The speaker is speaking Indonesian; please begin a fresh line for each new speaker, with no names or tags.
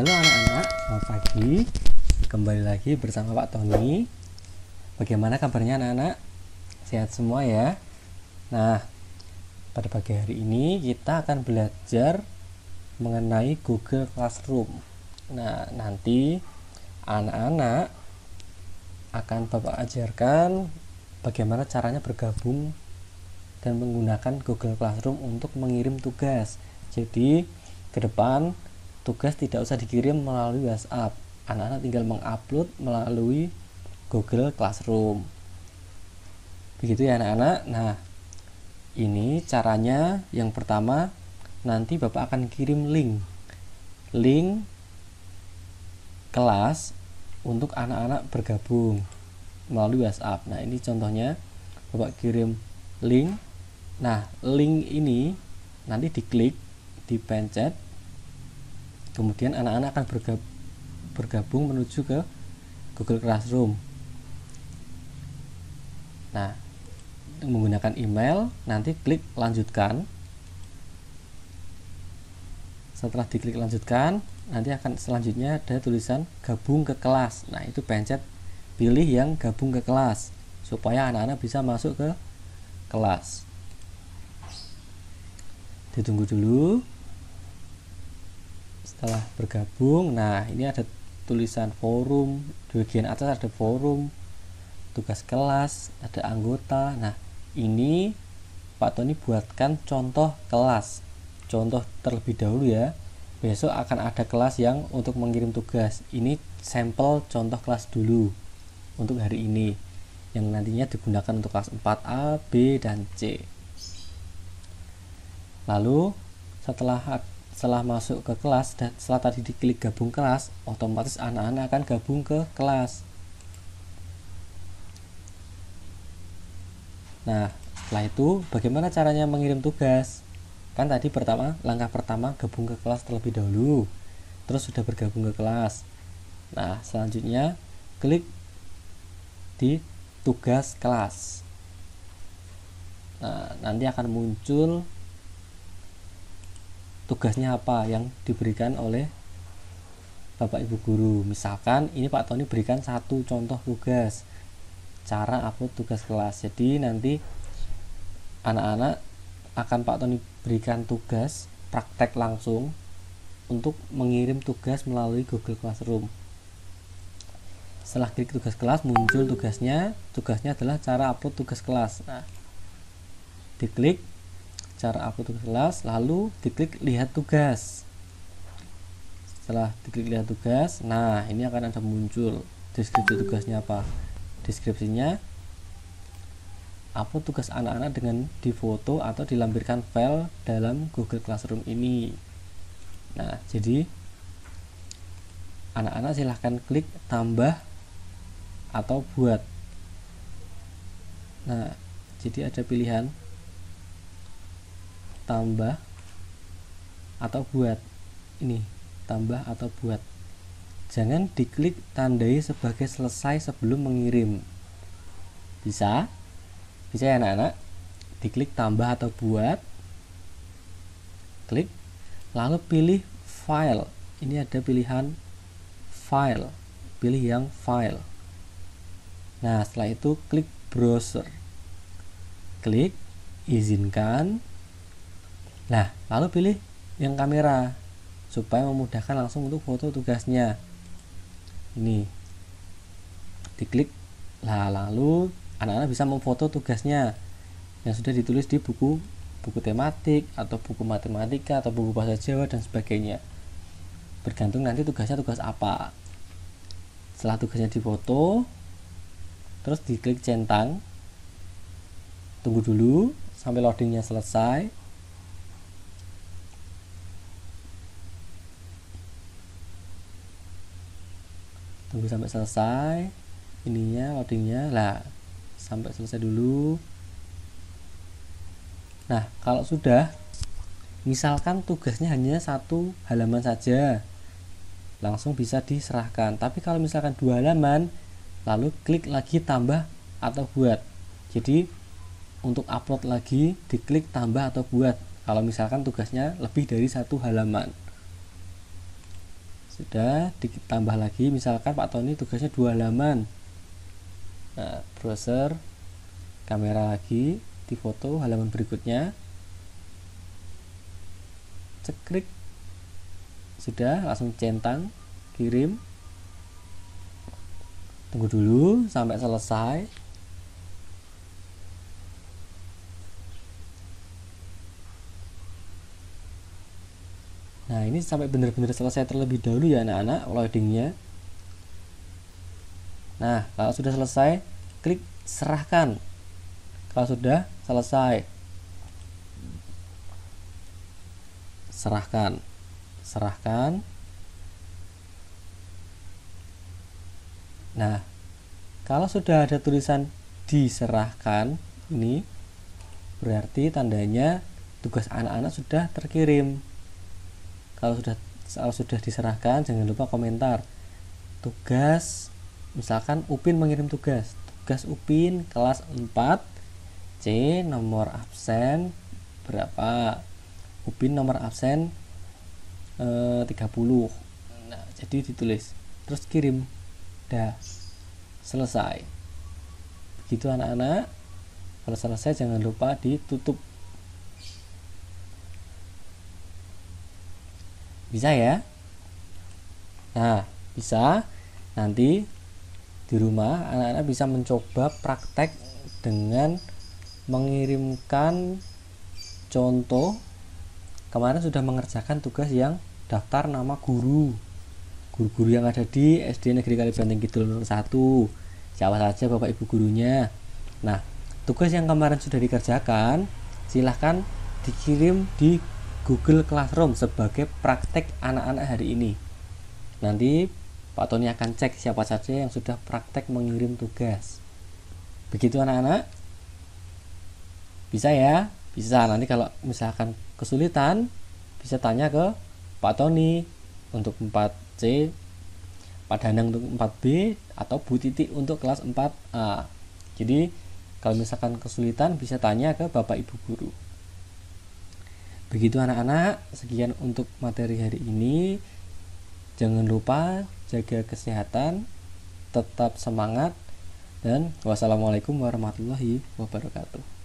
Halo anak-anak, selamat pagi. Kembali lagi bersama Pak Tony. Bagaimana kabarnya anak-anak? Sehat semua ya? Nah, pada pagi hari ini kita akan belajar mengenai Google Classroom. Nah, nanti anak-anak akan Bapak ajarkan bagaimana caranya bergabung dan menggunakan Google Classroom untuk mengirim tugas. Jadi, ke depan Tugas tidak usah dikirim melalui WhatsApp. Anak-anak tinggal mengupload melalui Google Classroom. Begitu ya anak-anak. Nah, ini caranya yang pertama nanti Bapak akan kirim link. Link kelas untuk anak-anak bergabung melalui WhatsApp. Nah, ini contohnya Bapak kirim link. Nah, link ini nanti diklik, dipencet, kemudian anak-anak akan bergabung menuju ke Google Classroom nah menggunakan email nanti klik lanjutkan setelah diklik lanjutkan nanti akan selanjutnya ada tulisan gabung ke kelas nah itu pencet pilih yang gabung ke kelas supaya anak-anak bisa masuk ke kelas ditunggu dulu telah bergabung nah ini ada tulisan forum di bagian atas ada forum tugas kelas ada anggota nah ini Pak Tony buatkan contoh kelas contoh terlebih dahulu ya besok akan ada kelas yang untuk mengirim tugas ini sampel contoh kelas dulu untuk hari ini yang nantinya digunakan untuk kelas 4A, B, dan C lalu setelah setelah masuk ke kelas dan setelah tadi diklik gabung kelas otomatis anak-anak akan gabung ke kelas nah setelah itu bagaimana caranya mengirim tugas kan tadi pertama langkah pertama gabung ke kelas terlebih dahulu terus sudah bergabung ke kelas nah selanjutnya klik di tugas kelas nah nanti akan muncul tugasnya apa yang diberikan oleh Bapak Ibu guru. Misalkan ini Pak Tony berikan satu contoh tugas cara upload tugas kelas. Jadi nanti anak-anak akan Pak Tony berikan tugas praktek langsung untuk mengirim tugas melalui Google Classroom. Setelah klik tugas kelas muncul tugasnya. Tugasnya adalah cara upload tugas kelas. Nah, diklik cara upload ke kelas lalu diklik lihat tugas setelah diklik lihat tugas nah ini akan ada muncul deskripsi tugasnya apa deskripsinya apa tugas anak-anak dengan difoto atau dilampirkan file dalam Google Classroom ini nah jadi anak-anak silahkan klik tambah atau buat nah jadi ada pilihan tambah atau buat ini tambah atau buat jangan diklik tandai sebagai selesai sebelum mengirim bisa bisa ya anak-anak diklik tambah atau buat klik lalu pilih file ini ada pilihan file pilih yang file nah setelah itu klik browser klik izinkan Nah, lalu pilih yang kamera supaya memudahkan langsung untuk foto tugasnya. Ini diklik, lah lalu anak-anak bisa memfoto tugasnya yang sudah ditulis di buku buku tematik atau buku matematika atau buku bahasa Jawa dan sebagainya. Bergantung nanti tugasnya tugas apa. Setelah tugasnya difoto, terus diklik centang. Tunggu dulu sampai loadingnya selesai tunggu sampai selesai ininya loadingnya lah sampai selesai dulu nah kalau sudah misalkan tugasnya hanya satu halaman saja langsung bisa diserahkan tapi kalau misalkan dua halaman lalu klik lagi tambah atau buat jadi untuk upload lagi diklik tambah atau buat kalau misalkan tugasnya lebih dari satu halaman sudah ditambah lagi misalkan Pak Tony tugasnya dua halaman nah, browser kamera lagi di foto halaman berikutnya cekrik sudah langsung centang kirim tunggu dulu sampai selesai nah ini sampai benar-benar selesai terlebih dahulu ya anak-anak loadingnya nah kalau sudah selesai klik serahkan kalau sudah selesai serahkan serahkan nah kalau sudah ada tulisan diserahkan ini berarti tandanya tugas anak-anak sudah terkirim kalau sudah kalau sudah diserahkan jangan lupa komentar tugas misalkan Upin mengirim tugas tugas Upin kelas 4 C nomor absen berapa Upin nomor absen e, eh, 30 nah, jadi ditulis terus kirim dah selesai begitu anak-anak kalau selesai jangan lupa ditutup Bisa ya? Nah, bisa nanti di rumah anak-anak bisa mencoba praktek dengan mengirimkan contoh kemarin sudah mengerjakan tugas yang daftar nama guru guru-guru yang ada di SD Negeri Kalibanteng Kidul 1 siapa saja bapak ibu gurunya nah tugas yang kemarin sudah dikerjakan silahkan dikirim di Google Classroom sebagai praktek anak-anak hari ini. Nanti Pak Tony akan cek siapa saja yang sudah praktek mengirim tugas. Begitu anak-anak? Bisa ya? Bisa. Nanti kalau misalkan kesulitan, bisa tanya ke Pak Tony untuk 4C, Pak Danang untuk 4B, atau Bu Titi untuk kelas 4A. Jadi, kalau misalkan kesulitan bisa tanya ke Bapak Ibu guru. Begitu anak-anak, sekian untuk materi hari ini. Jangan lupa jaga kesehatan, tetap semangat, dan wassalamualaikum warahmatullahi wabarakatuh.